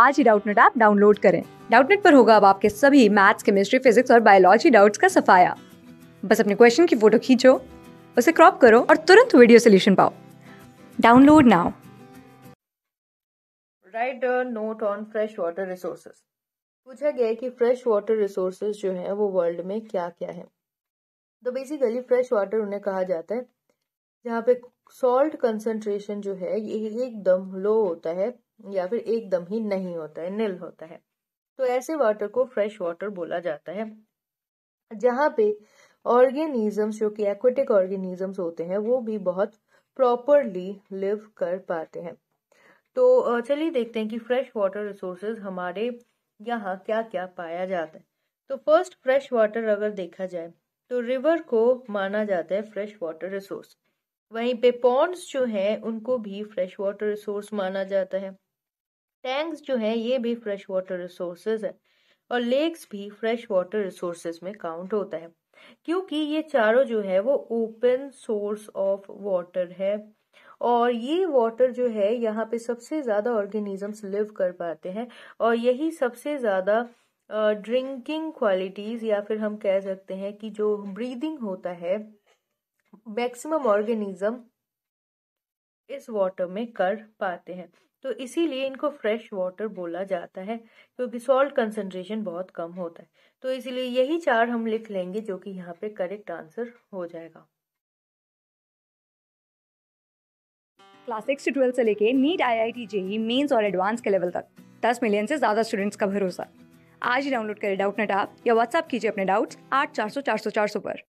आज ही Doubtnut app download करें डाउटनेट पर होगा अब आपके सभी मैथ्स केमिस्ट्री फिजिक्स और बायोलॉजी डाउट्स का सफाया बस अपने क्वेश्चन की फोटो खींचो उसे क्रॉप करो और तुरंत वीडियो सोल्यूशन पाओ download now write note on fresh water resources पूछा गया है कि फ्रेश वाटर रिसोर्सेज जो हैं वो वर्ल्ड में क्या क्या है तो बेसिकली फ्रेश वाटर उन्हें कहा जाता है जहाँ पे सॉल्ट कंसंट्रेशन जो है ये एकदम लो होता है या फिर एकदम ही नहीं होता है नील होता है तो ऐसे वाटर को फ्रेश वाटर बोला जाता है जहां पे ऑर्गेनिजम्स जो कि एक्वेटिक ऑर्गेनिजम्स होते हैं वो भी बहुत प्रॉपरली लिव कर पाते हैं तो चलिए देखते हैं कि फ्रेश वाटर रिसोर्सेज हमारे यहाँ क्या क्या पाया जाता है तो फर्स्ट फ्रेश वाटर अगर देखा जाए तो रिवर को माना जाता है फ्रेश वाटर रिसोर्स वहीं पे पॉन्ड्स जो हैं उनको भी फ्रेश वाटर रिसोर्स माना जाता है टैंक्स जो है ये भी फ्रेश वाटर रिसोर्सेज है और लेक्स भी फ्रेश वाटर रिसोर्सेज में काउंट होता है क्योंकि ये चारों जो है वो ओपन सोर्स ऑफ वाटर है और ये वाटर जो है यहाँ पे सबसे ज्यादा ऑर्गेनिजम्स लिव कर पाते हैं और यही सबसे ज्यादा ड्रिंकिंग क्वालिटीज या फिर हम कह सकते हैं कि जो ब्रीदिंग होता है मैक्सिमम ऑर्गेनिज्म इस वाटर में कर पाते हैं तो इसीलिए इनको फ्रेश वाटर बोला जाता है क्योंकि सॉल्ट कंसेंट्रेशन बहुत कम होता है तो इसीलिए यही चार हम लिख लेंगे जो कि यहाँ पे करेक्ट आंसर हो जाएगा क्लास सिक्स से ट्वेल्थ से लेके NEET I I T JEE mains और एडवांस के लेवल तक दस मिलियन से ज़्यादा स्टूडेंट्स का भरोसा आज ही डाउनलोड करें डाउट नेट आप या व्हाट्सअप कीजिए अपने डाउट्स आठ चार सौ चार सौ चार सौ पर